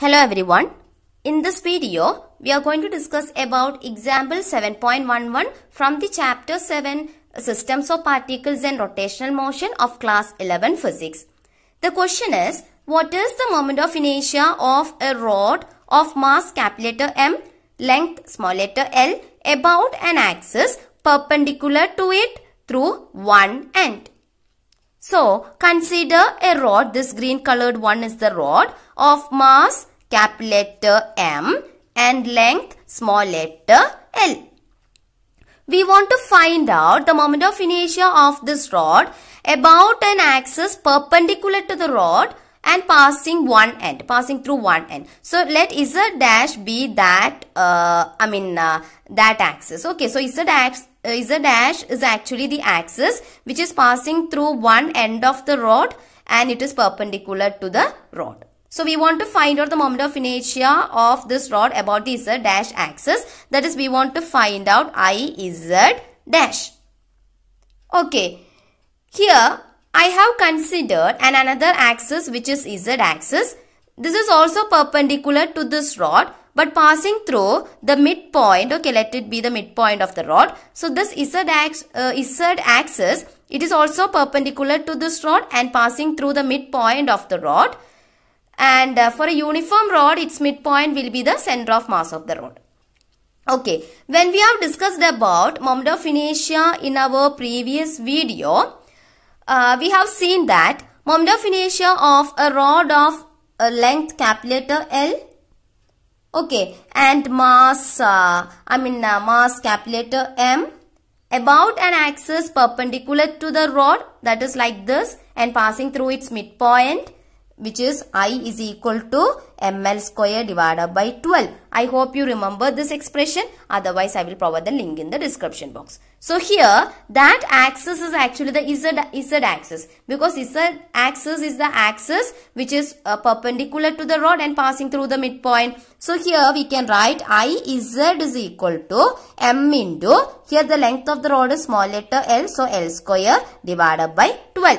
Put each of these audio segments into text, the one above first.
Hello everyone. In this video, we are going to discuss about example 7.11 from the chapter 7 Systems of Particles and Rotational Motion of class 11 Physics. The question is, what is the moment of inertia of a rod of mass capital letter M, length small letter l about an axis perpendicular to it through one end? So consider a rod, this green colored one is the rod of mass capital letter M and length small letter L. We want to find out the moment of inertia of this rod about an axis perpendicular to the rod and passing one end, passing through one end. So let Z dash be that, uh, I mean, uh, that axis. Okay, so Z axis uh, Z dash is actually the axis which is passing through one end of the rod and it is perpendicular to the rod. So we want to find out the moment of inertia of this rod about the Z dash axis. That is we want to find out I Z dash. Okay. Here I have considered an another axis which is z axis. This is also perpendicular to this rod but passing through the midpoint. Okay, let it be the midpoint of the rod. So this z, ax, uh, z axis, it is also perpendicular to this rod and passing through the midpoint of the rod. And uh, for a uniform rod, its midpoint will be the center of mass of the rod. Okay, when we have discussed about moment of inertia in our previous video, uh, we have seen that moment of inertia of a rod of a length capital L. Okay, and mass, uh, I mean uh, mass capital M about an axis perpendicular to the rod that is like this and passing through its midpoint which is I is equal to ml square divided by 12. I hope you remember this expression. Otherwise, I will provide the link in the description box. So here, that axis is actually the z, z axis because z axis is the axis which is uh, perpendicular to the rod and passing through the midpoint. So here we can write I z is equal to m into, here the length of the rod is small letter L, so L square divided by 12.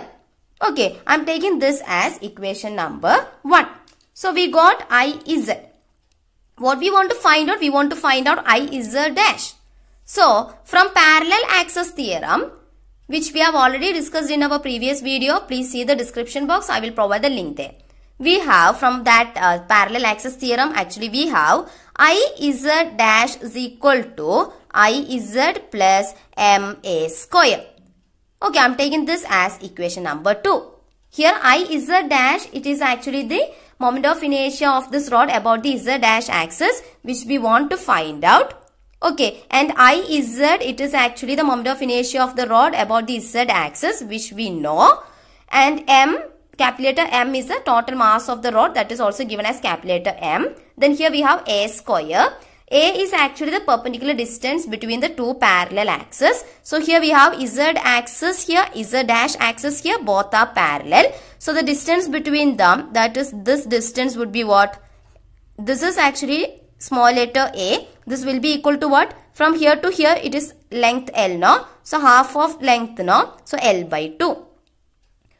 Okay, I am taking this as equation number 1. So we got I is. Z. What we want to find out? We want to find out I is a dash. So from parallel axis theorem, which we have already discussed in our previous video, please see the description box. I will provide the link there. We have from that uh, parallel axis theorem, actually we have I is a dash is equal to I is z plus m a square. Okay, I'm taking this as equation number 2. Here I is a dash, it is actually the moment of inertia of this rod about the z dash axis which we want to find out. Okay, and I is z, it is actually the moment of inertia of the rod about the z axis which we know. And m, capital letter m is the total mass of the rod that is also given as capital letter m. Then here we have a square. A is actually the perpendicular distance between the two parallel axes. So here we have Z axis here, Z dash axis here, both are parallel. So the distance between them, that is this distance would be what? This is actually small letter a. This will be equal to what? From here to here it is length L no. So half of length no. So L by 2.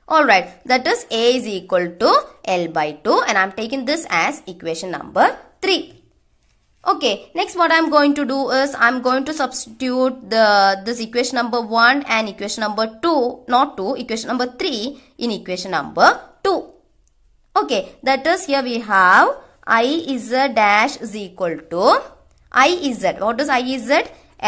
Alright, that is A is equal to L by 2 and I am taking this as equation number 3. Okay, next what I'm going to do is I'm going to substitute the this equation number 1 and equation number 2, not 2, equation number 3 in equation number 2. Okay, that is here we have I is a dash is equal to I is z. What is I is z?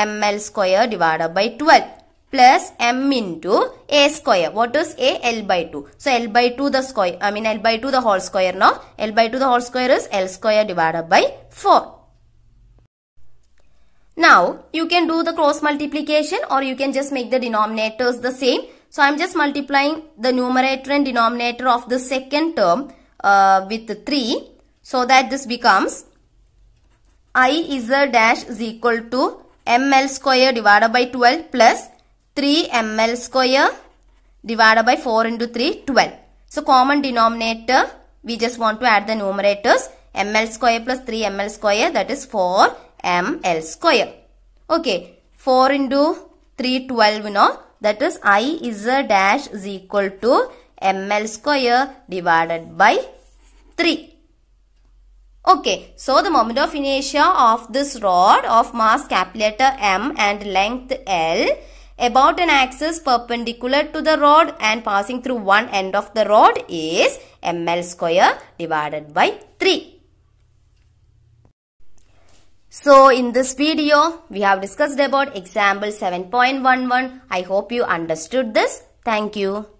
ML square divided by 12 plus M into A square. What is A? L by 2. So L by 2 the square, I mean L by 2 the whole square now. L by 2 the whole square is L square divided by 4 now you can do the cross multiplication or you can just make the denominators the same. So I'm just multiplying the numerator and denominator of the second term uh, with 3 so that this becomes i is a dash is equal to ml square divided by 12 plus 3 ml square divided by 4 into 3 12. So common denominator we just want to add the numerators ml square plus 3 ml square that is 4 ml square. Okay, 4 into 3, 12, you know. That is I is a dash is equal to ml square divided by 3. Okay, so the moment of inertia of this rod of mass capital letter M and length L about an axis perpendicular to the rod and passing through one end of the rod is ml square divided by 3. So in this video, we have discussed about example 7.11. I hope you understood this. Thank you.